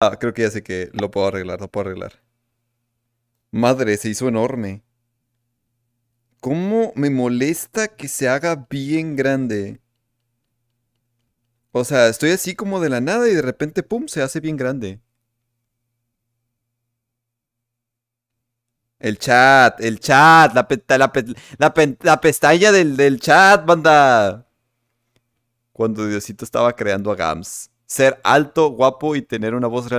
Ah, creo que ya sé que lo puedo arreglar, lo puedo arreglar. Madre, se hizo enorme. ¿Cómo me molesta que se haga bien grande? O sea, estoy así como de la nada y de repente, ¡pum!, se hace bien grande. El chat, el chat, la, la, pestaña del, del chat, banda. Cuando Diosito estaba creando a Gams ser alto, guapo y tener una voz real.